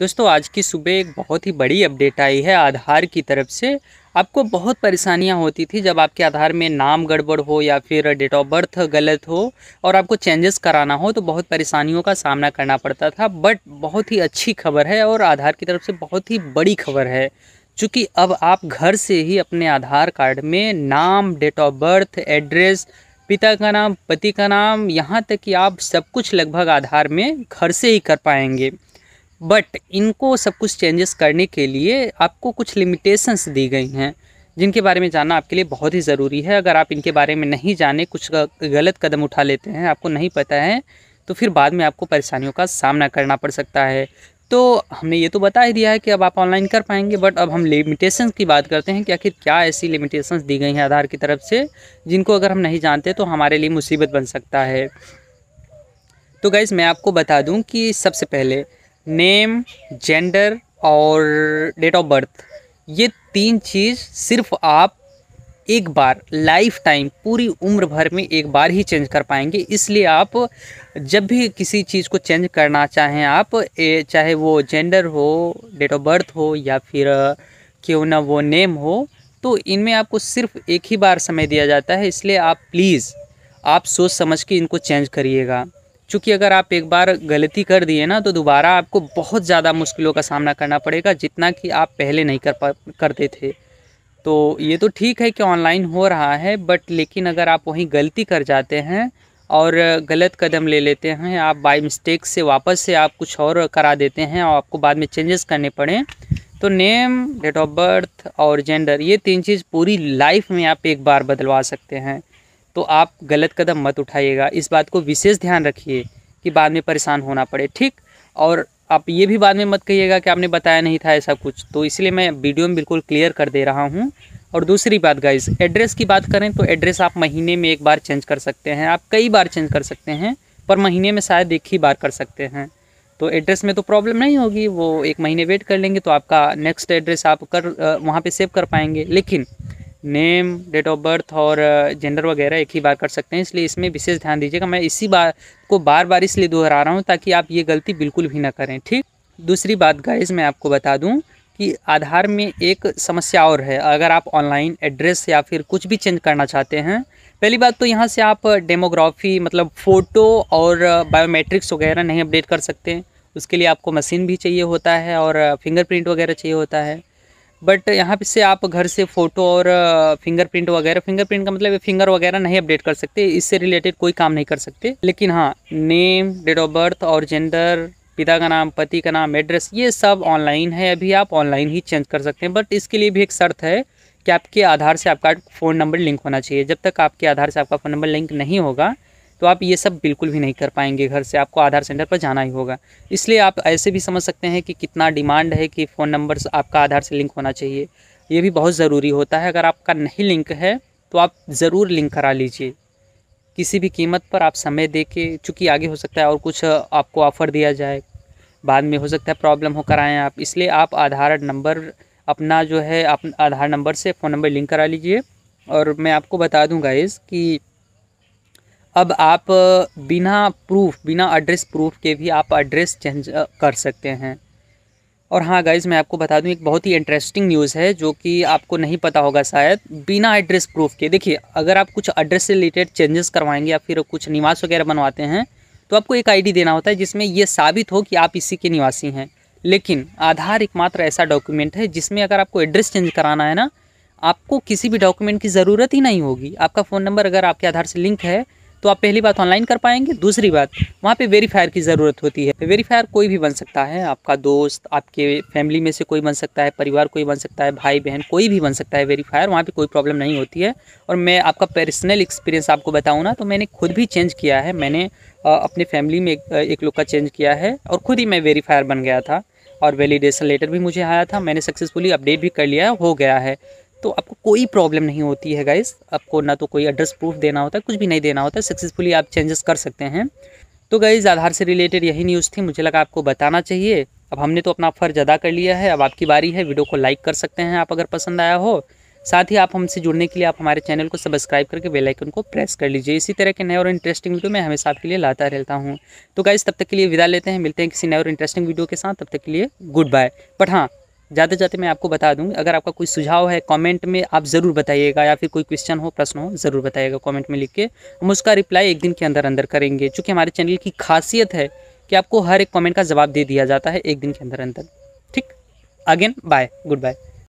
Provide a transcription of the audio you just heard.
दोस्तों आज की सुबह एक बहुत ही बड़ी अपडेट आई है आधार की तरफ से आपको बहुत परेशानियां होती थी जब आपके आधार में नाम गड़बड़ हो या फिर डेट ऑफ बर्थ गलत हो और आपको चेंजेस कराना हो तो बहुत परेशानियों का सामना करना पड़ता था बट बहुत ही अच्छी खबर है और आधार की तरफ से बहुत ही बड़ी खबर है चूँकि अब आप घर से ही अपने आधार कार्ड में नाम डेट ऑफ बर्थ एड्रेस पिता का नाम पति का नाम यहाँ तक कि आप सब कुछ लगभग आधार में घर से ही कर पाएंगे बट इनको सब कुछ चेंजेस करने के लिए आपको कुछ लिमिटेशंस दी गई हैं जिनके बारे में जानना आपके लिए बहुत ही ज़रूरी है अगर आप इनके बारे में नहीं जाने कुछ गलत कदम उठा लेते हैं आपको नहीं पता है तो फिर बाद में आपको परेशानियों का सामना करना पड़ सकता है तो हमने ये तो बता ही दिया है कि अब आप ऑनलाइन कर पाएंगे बट अब हम लिमिटेशन की बात करते हैं कि आखिर क्या ऐसी लिमिटेशन दी गई हैं आधार की तरफ से जिनको अगर हम नहीं जानते तो हमारे लिए मुसीबत बन सकता है तो गाइज़ मैं आपको बता दूँ कि सबसे पहले नेम जेंडर और डेट ऑफ बर्थ ये तीन चीज़ सिर्फ आप एक बार लाइफ टाइम पूरी उम्र भर में एक बार ही चेंज कर पाएंगे इसलिए आप जब भी किसी चीज़ को चेंज करना चाहें आप ए, चाहे वो जेंडर हो डेट ऑफ बर्थ हो या फिर क्यों ना वो नेम हो तो इनमें आपको सिर्फ एक ही बार समय दिया जाता है इसलिए आप प्लीज़ आप सोच समझ के इनको चेंज करिएगा चूँकि अगर आप एक बार गलती कर दिए ना तो दोबारा आपको बहुत ज़्यादा मुश्किलों का सामना करना पड़ेगा जितना कि आप पहले नहीं कर पा करते थे तो ये तो ठीक है कि ऑनलाइन हो रहा है बट लेकिन अगर आप वहीं गलती कर जाते हैं और गलत कदम ले लेते हैं आप बाई मिस्टेक से वापस से आप कुछ और करा देते हैं और आपको बाद में चेंजेस करने पड़ें तो नेम डेट ऑफ बर्थ और जेंडर ये तीन चीज़ पूरी लाइफ में आप एक बार बदलवा सकते हैं तो आप गलत कदम मत उठाइएगा इस बात को विशेष ध्यान रखिए कि बाद में परेशान होना पड़े ठीक और आप ये भी बाद में मत कहिएगा कि आपने बताया नहीं था ऐसा कुछ तो इसलिए मैं वीडियो में बिल्कुल क्लियर कर दे रहा हूँ और दूसरी बात गाइज एड्रेस की बात करें तो एड्रेस आप महीने में एक बार चेंज कर सकते हैं आप कई बार चेंज कर सकते हैं पर महीने में शायद एक ही बार कर सकते हैं तो एड्रेस में तो प्रॉब्लम नहीं होगी वो एक महीने वेट कर लेंगे तो आपका नेक्स्ट एड्रेस आप कर वहाँ पर सेव कर पाएंगे लेकिन नेम डेट ऑफ बर्थ और जेंडर uh, वगैरह एक ही बार कर सकते हैं इसलिए इसमें विशेष ध्यान दीजिएगा मैं इसी बार को बार बार इसलिए दोहरा रहा हूँ ताकि आप ये गलती बिल्कुल भी ना करें ठीक दूसरी बात गाइज मैं आपको बता दूँ कि आधार में एक समस्या और है अगर आप ऑनलाइन एड्रेस या फिर कुछ भी चेंज करना चाहते हैं पहली बात तो यहाँ से आप डेमोग्राफी मतलब फ़ोटो और बायोमेट्रिक्स uh, वगैरह नहीं अपडेट कर सकते उसके लिए आपको मशीन भी चाहिए होता है और फिंगरप्रिंट uh, वगैरह चाहिए होता है बट यहाँ पे से आप घर से फ़ोटो और फिंगरप्रिंट वगैरह फिंगरप्रिंट का मतलब फिंगर वगैरह नहीं अपडेट कर सकते इससे रिलेटेड कोई काम नहीं कर सकते लेकिन हाँ नेम डेट ऑफ बर्थ और जेंडर पिता का नाम पति का नाम एड्रेस ये सब ऑनलाइन है अभी आप ऑनलाइन ही चेंज कर सकते हैं बट इसके लिए भी एक शर्त है कि आपके आधार से आपका फ़ोन नंबर लिंक होना चाहिए जब तक आपके आधार से आपका फ़ोन नंबर लिंक नहीं होगा तो आप ये सब बिल्कुल भी नहीं कर पाएंगे घर से आपको आधार सेंटर पर जाना ही होगा इसलिए आप ऐसे भी समझ सकते हैं कि कितना डिमांड है कि फ़ोन नंबर आपका आधार से लिंक होना चाहिए ये भी बहुत ज़रूरी होता है अगर आपका नहीं लिंक है तो आप ज़रूर लिंक करा लीजिए किसी भी कीमत पर आप समय दे के चूँकि आगे हो सकता है और कुछ आपको ऑफ़र दिया जाए बाद में हो सकता है प्रॉब्लम हो कराएँ आप इसलिए आप आधार नंबर अपना जो है आप आधार नंबर से फ़ोन नंबर लिंक करा लीजिए और मैं आपको बता दूंगा इस कि अब आप बिना प्रूफ बिना एड्रेस प्रूफ के भी आप एड्रेस चेंज कर सकते हैं और हाँ गाइज मैं आपको बता दूँ एक बहुत ही इंटरेस्टिंग न्यूज़ है जो कि आपको नहीं पता होगा शायद बिना एड्रेस प्रूफ के देखिए अगर आप कुछ एड्रेस से रिलेटेड चेंजेस करवाएंगे या फिर कुछ निवास वगैरह बनवाते हैं तो आपको एक आईडी देना होता है जिसमें ये साबित हो कि आप इसी के निवासी हैं लेकिन आधार एकमात्र ऐसा डॉक्यूमेंट है जिसमें अगर आपको एड्रेस चेंज कराना है ना आपको किसी भी डॉक्यूमेंट की ज़रूरत ही नहीं होगी आपका फ़ोन नंबर अगर आपके आधार से लिंक है तो आप पहली बात ऑनलाइन कर पाएंगे दूसरी बात वहाँ पे वेरीफायर की ज़रूरत होती है वेरीफायर कोई भी बन सकता है आपका दोस्त आपके फैमिली में से कोई बन सकता है परिवार कोई बन सकता है भाई बहन कोई भी बन सकता है वेरीफायर वहाँ पर कोई प्रॉब्लम नहीं होती है और मैं आपका पर्सनल एक्सपीरियंस आपको बताऊँ ना तो मैंने खुद भी चेंज किया है मैंने अपने फैमिली में एक, लोग का चेंज किया है और ख़ुद ही मैं वेरीफायर बन गया था और वैलिडेशन लेटर भी मुझे आया था मैंने सक्सेसफुली अपडेट भी कर लिया हो गया है तो आपको कोई प्रॉब्लम नहीं होती है गाइस आपको ना तो कोई एड्रेस प्रूफ देना होता है कुछ भी नहीं देना होता है सक्सेसफुली आप चेंजेस कर सकते हैं तो गाइज़ आधार से रिलेटेड यही न्यूज़ थी मुझे लगा आपको बताना चाहिए अब हमने तो अपना फ़र्ज अदा कर लिया है अब आपकी बारी है वीडियो को लाइक कर सकते हैं आप अगर पसंद आया हो साथ ही आप हमसे जुड़ने के लिए आप हमारे चैनल को सब्सक्राइब करके बेल आइकन को प्रेस कर लीजिए इसी तरह के नए और इंटरेस्टिंग वीडियो मैं हमेशा आपके लिए लाता रहता हूँ तो गाइज़ तब तक के लिए विदा लेते हैं मिलते हैं किसी नए और इंटरेस्टिंग वीडियो के साथ तब तक के लिए गुड बाय बट हाँ जाते जाते मैं आपको बता दूंगी अगर आपका कोई सुझाव है कमेंट में आप ज़रूर बताइएगा या फिर कोई क्वेश्चन हो प्रश्न हो ज़रूर बताइएगा कमेंट में लिख के हम उसका रिप्लाई एक दिन के अंदर अंदर करेंगे चूँकि हमारे चैनल की खासियत है कि आपको हर एक कॉमेंट का जवाब दे दिया जाता है एक दिन के अंदर अंदर ठीक अगेन बाय गुड बाय